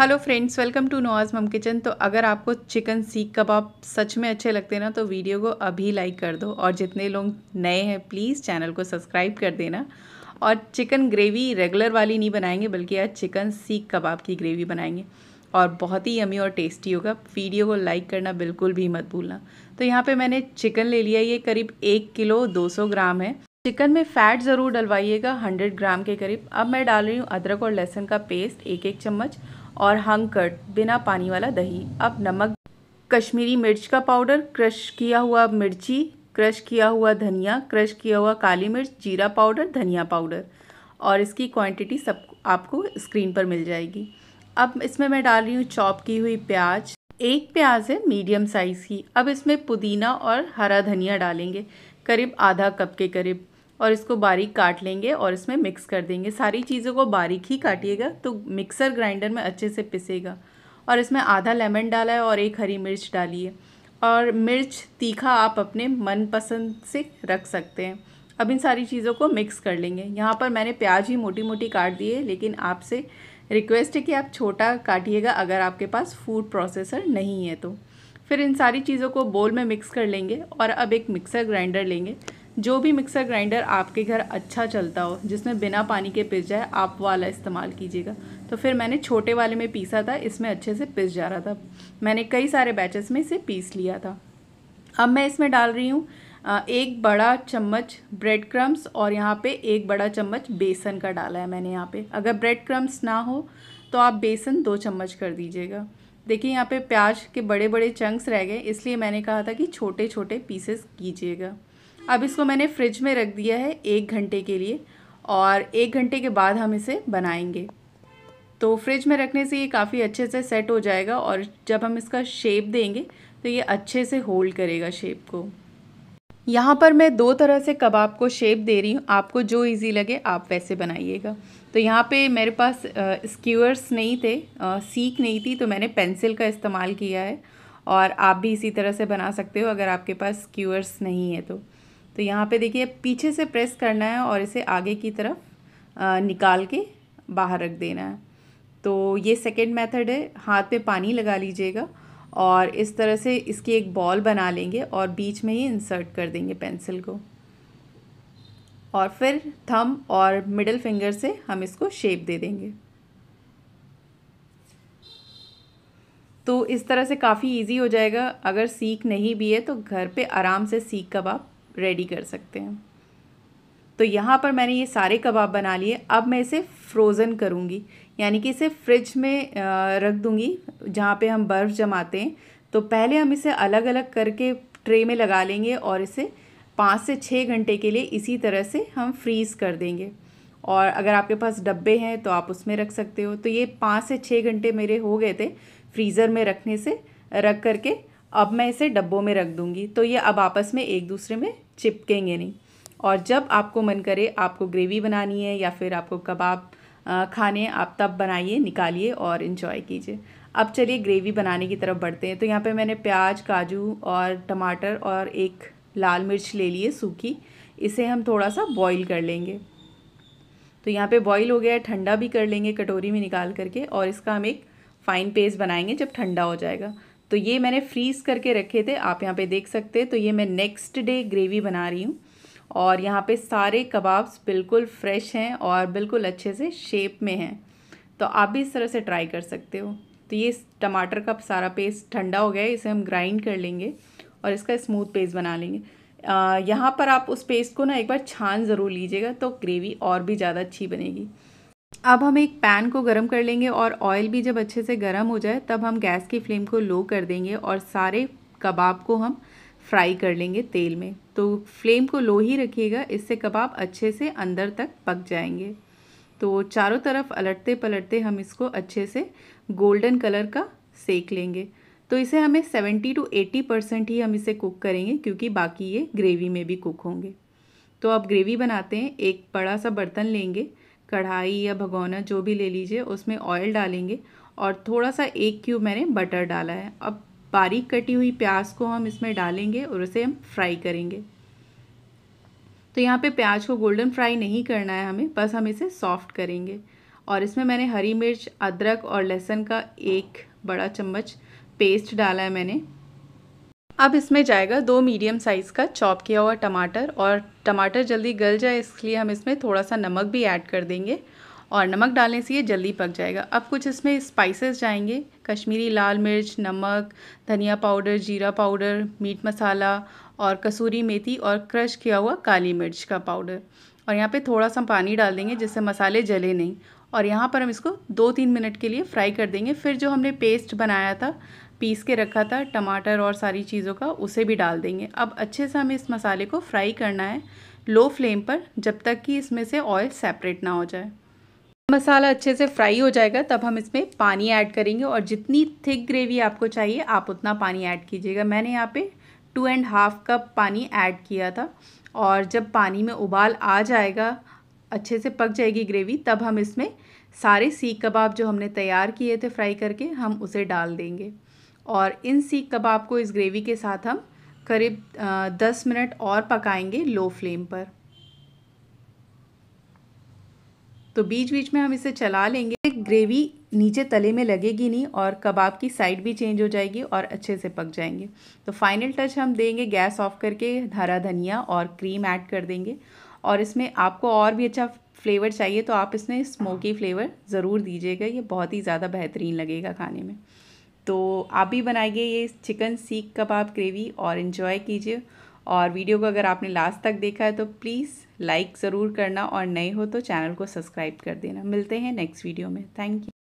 hello friends welcome to Nawaz mom kitchen तो अगर आपको चिकन सीख कबाब सच में अच्छे लगते हैं ना तो वीडियो को अभी लाइक कर दो और जितने लोग नए हैं प्लीज़ चैनल को सब्सक्राइब कर देना और चिकन ग्रेवी रेगुलर वाली नहीं बनाएंगे बल्कि आज चिकन सीख कबाब की ग्रेवी बनाएंगे और बहुत ही यमी और टेस्टी होगा वीडियो को लाइक करना बिल्कुल भी मत भूलना तो यहाँ पर मैंने चिकन ले लिया ये करीब एक किलो दो ग्राम है चिकन में फ़ैट ज़रूर डलवाइएगा 100 ग्राम के करीब अब मैं डाल रही हूँ अदरक और लहसुन का पेस्ट एक एक चम्मच और हंकट बिना पानी वाला दही अब नमक कश्मीरी मिर्च का पाउडर क्रश किया हुआ मिर्ची क्रश किया हुआ धनिया क्रश किया हुआ काली मिर्च जीरा पाउडर धनिया पाउडर और इसकी क्वांटिटी सब आपको स्क्रीन पर मिल जाएगी अब इसमें मैं डाल रही हूँ चॉप की हुई प्याज एक प्याज है मीडियम साइज़ की अब इसमें पुदीना और हरा धनिया डालेंगे करीब आधा कप के करीब और इसको बारीक काट लेंगे और इसमें मिक्स कर देंगे सारी चीज़ों को बारीक ही काटिएगा तो मिक्सर ग्राइंडर में अच्छे से पिसेगा और इसमें आधा लेमन डाला है और एक हरी मिर्च डाली है और मिर्च तीखा आप अपने मनपसंद से रख सकते हैं अब इन सारी चीज़ों को मिक्स कर लेंगे यहाँ पर मैंने प्याज ही मोटी मोटी काट दी है लेकिन आपसे रिक्वेस्ट है कि आप छोटा काटिएगा अगर आपके पास फूड प्रोसेसर नहीं है तो फिर इन सारी चीज़ों को बोल में मिक्स कर लेंगे और अब एक मिक्सर ग्राइंडर लेंगे जो भी मिक्सर ग्राइंडर आपके घर अच्छा चलता हो जिसमें बिना पानी के पिस जाए आप वाला इस्तेमाल कीजिएगा तो फिर मैंने छोटे वाले में पीसा था इसमें अच्छे से पिस जा रहा था मैंने कई सारे बैचेस में इसे पीस लिया था अब मैं इसमें डाल रही हूँ एक बड़ा चम्मच ब्रेड क्रम्स और यहाँ पे एक बड़ा चम्मच बेसन का डाला है मैंने यहाँ पे अगर ब्रेड क्रम्स ना हो तो आप बेसन दो चम्मच कर दीजिएगा देखिए यहाँ पे प्याज के बड़े बड़े चंक्स रह गए इसलिए मैंने कहा था कि छोटे छोटे पीसेस कीजिएगा अब इसको मैंने फ्रिज में रख दिया है एक घंटे के लिए और एक घंटे के बाद हम इसे बनाएंगे तो फ्रिज में रखने से ये काफ़ी अच्छे से सेट हो जाएगा और जब हम इसका शेप देंगे तो ये अच्छे से होल्ड करेगा शेप को यहाँ पर मैं दो तरह से कबाब को शेप दे रही हूँ आपको जो इजी लगे आप वैसे बनाइएगा तो यहाँ पे मेरे पास स्क्यूअर्स नहीं थे आ, सीख नहीं थी तो मैंने पेंसिल का इस्तेमाल किया है और आप भी इसी तरह से बना सकते हो अगर आपके पास स्क्यूअर्स नहीं है तो तो यहाँ पे देखिए पीछे से प्रेस करना है और इसे आगे की तरफ निकाल के बाहर रख देना है तो ये सेकेंड मेथड है हाथ पे पानी लगा लीजिएगा और इस तरह से इसकी एक बॉल बना लेंगे और बीच में ही इंसर्ट कर देंगे पेंसिल को और फिर थम और मिडल फिंगर से हम इसको शेप दे देंगे तो इस तरह से काफ़ी इजी हो जाएगा अगर सीख नहीं भी है तो घर पे आराम से सीख कबाब रेडी कर सकते हैं तो यहाँ पर मैंने ये सारे कबाब बना लिए अब मैं इसे फ्रोज़न करूँगी यानी कि इसे फ्रिज में रख दूँगी जहाँ पे हम बर्फ़ जमाते हैं तो पहले हम इसे अलग अलग करके ट्रे में लगा लेंगे और इसे पाँच से छः घंटे के लिए इसी तरह से हम फ्रीज़ कर देंगे और अगर आपके पास डब्बे हैं तो आप उसमें रख सकते हो तो ये पाँच से छः घंटे मेरे हो गए थे फ्रीज़र में रखने से रख करके अब मैं इसे डब्बों में रख दूँगी तो ये अब आपस में एक दूसरे में चिपकेंगे नहीं और जब आपको मन करे आपको ग्रेवी बनानी है या फिर आपको कबाब खाने आप तब बनाइए निकालिए और इन्जॉय कीजिए अब चलिए ग्रेवी बनाने की तरफ बढ़ते हैं तो यहाँ पे मैंने प्याज काजू और टमाटर और एक लाल मिर्च ले लिए सूखी इसे हम थोड़ा सा बॉईल कर लेंगे तो यहाँ पे बॉईल हो गया है ठंडा भी कर लेंगे कटोरी में निकाल करके और इसका हम एक फ़ाइन पेस्ट बनाएंगे जब ठंडा हो जाएगा तो ये मैंने फ्रीज़ करके रखे थे आप यहाँ पे देख सकते हैं तो ये मैं नेक्स्ट डे ग्रेवी बना रही हूँ और यहाँ पे सारे कबाब्स बिल्कुल फ्रेश हैं और बिल्कुल अच्छे से शेप में हैं तो आप भी इस तरह से ट्राई कर सकते हो तो ये टमाटर का सारा पेस्ट ठंडा हो गया है इसे हम ग्राइंड कर लेंगे और इसका स्मूथ पेस्ट बना लेंगे यहाँ पर आप उस पेस्ट को ना एक बार छान ज़रूर लीजिएगा तो ग्रेवी और भी ज़्यादा अच्छी बनेगी अब हम एक पैन को गर्म कर लेंगे और ऑयल भी जब अच्छे से गर्म हो जाए तब हम गैस की फ्लेम को लो कर देंगे और सारे कबाब को हम फ्राई कर लेंगे तेल में तो फ्लेम को लो ही रखिएगा इससे कबाब अच्छे से अंदर तक पक जाएंगे तो चारों तरफ अलटते पलटते हम इसको अच्छे से गोल्डन कलर का सेक लेंगे तो इसे हमें 70 टू 80 परसेंट ही हम इसे कुक करेंगे क्योंकि बाकी ये ग्रेवी में भी कुक होंगे तो अब ग्रेवी बनाते हैं एक बड़ा सा बर्तन लेंगे कढ़ाई या भगोना जो भी ले लीजिए उसमें ऑयल डालेंगे और थोड़ा सा एक क्यूब मैंने बटर डाला है अब बारीक कटी हुई प्याज को हम इसमें डालेंगे और उसे हम फ्राई करेंगे तो यहाँ पे प्याज को गोल्डन फ्राई नहीं करना है हमें बस हम इसे सॉफ्ट करेंगे और इसमें मैंने हरी मिर्च अदरक और लहसुन का एक बड़ा चम्मच पेस्ट डाला है मैंने अब इसमें जाएगा दो मीडियम साइज़ का चॉप किया हुआ टमाटर और टमाटर जल्दी गल जाए इसलिए हम इसमें थोड़ा सा नमक भी ऐड कर देंगे और नमक डालने से ये जल्दी पक जाएगा अब कुछ इसमें स्पाइसेस जाएंगे कश्मीरी लाल मिर्च नमक धनिया पाउडर जीरा पाउडर मीट मसाला और कसूरी मेथी और क्रश किया हुआ काली मिर्च का पाउडर और यहाँ पे थोड़ा सा पानी डाल देंगे जिससे मसाले जले नहीं और यहाँ पर हम इसको दो तीन मिनट के लिए फ्राई कर देंगे फिर जो हमने पेस्ट बनाया था पीस के रखा था टमाटर और सारी चीज़ों का उसे भी डाल देंगे अब अच्छे से हमें इस मसाले को फ्राई करना है लो फ्लेम पर जब तक कि इसमें से ऑयल सेपरेट ना हो जाए मसाला अच्छे से फ्राई हो जाएगा तब हम इसमें पानी ऐड करेंगे और जितनी थिक ग्रेवी आपको चाहिए आप उतना पानी ऐड कीजिएगा मैंने यहाँ पे टू एंड हाफ कप पानी ऐड किया था और जब पानी में उबाल आ जाएगा अच्छे से पक जाएगी ग्रेवी तब हम इसमें सारे सीख कबाब जो हमने तैयार किए थे फ्राई करके हम उसे डाल देंगे और इन सीख कबाब को इस ग्रेवी के साथ हम करीब दस मिनट और पकाएंगे लो फ्लेम पर तो बीच बीच में हम इसे चला लेंगे ग्रेवी नीचे तले में लगेगी नहीं और कबाब की साइड भी चेंज हो जाएगी और अच्छे से पक जाएंगे तो फाइनल टच हम देंगे गैस ऑफ करके हरा धनिया और क्रीम ऐड कर देंगे और इसमें आपको और भी अच्छा फ्लेवर चाहिए तो आप इसमें स्मोकी फ्लेवर ज़रूर दीजिएगा ये बहुत ही ज़्यादा बेहतरीन लगेगा खाने में तो आप भी बनाइए ये चिकन सीख कबाब ग्रेवी और इन्जॉय कीजिए और वीडियो को अगर आपने लास्ट तक देखा है तो प्लीज़ लाइक ज़रूर करना और नए हो तो चैनल को सब्सक्राइब कर देना मिलते हैं नेक्स्ट वीडियो में थैंक यू